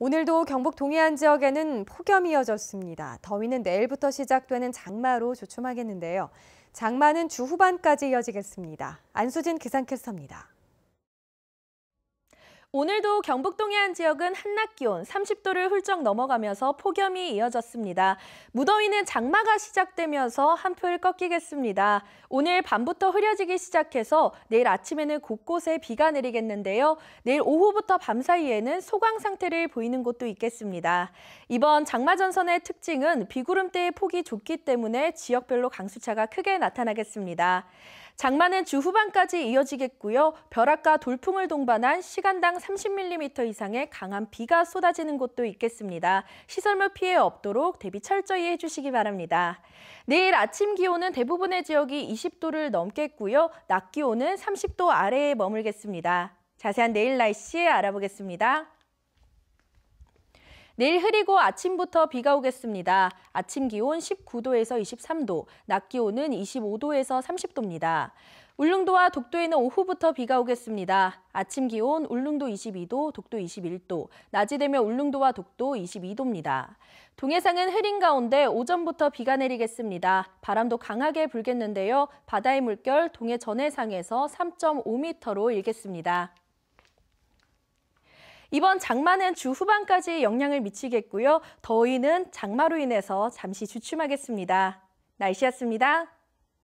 오늘도 경북 동해안 지역에는 폭염이 이어졌습니다. 더위는 내일부터 시작되는 장마로 조춤하겠는데요. 장마는 주 후반까지 이어지겠습니다. 안수진 기상캐스터입니다. 오늘도 경북 동해안 지역은 한낮 기온 30도를 훌쩍 넘어가면서 폭염이 이어졌습니다. 무더위는 장마가 시작되면서 한풀 꺾이겠습니다. 오늘 밤부터 흐려지기 시작해서 내일 아침에는 곳곳에 비가 내리겠는데요. 내일 오후부터 밤 사이에는 소강 상태를 보이는 곳도 있겠습니다. 이번 장마 전선의 특징은 비구름대의 폭이 좁기 때문에 지역별로 강수차가 크게 나타나겠습니다. 장마는 주 후반까지 이어지겠고요. 벼락과 돌풍을 동반한 시간당 30mm 이상의 강한 비가 쏟아지는 곳도 있겠습니다. 시설물 피해 없도록 대비 철저히 해주시기 바랍니다. 내일 아침 기온은 대부분의 지역이 20도를 넘겠고요. 낮 기온은 30도 아래에 머물겠습니다. 자세한 내일 날씨 알아보겠습니다. 내일 흐리고 아침부터 비가 오겠습니다. 아침 기온 19도에서 23도, 낮 기온은 25도에서 30도입니다. 울릉도와 독도에는 오후부터 비가 오겠습니다. 아침 기온 울릉도 22도, 독도 21도, 낮이 되면 울릉도와 독도 22도입니다. 동해상은 흐린 가운데 오전부터 비가 내리겠습니다. 바람도 강하게 불겠는데요. 바다의 물결 동해 전해상에서 3.5m로 일겠습니다. 이번 장마는 주 후반까지 영향을 미치겠고요. 더위는 장마로 인해서 잠시 주춤하겠습니다. 날씨였습니다.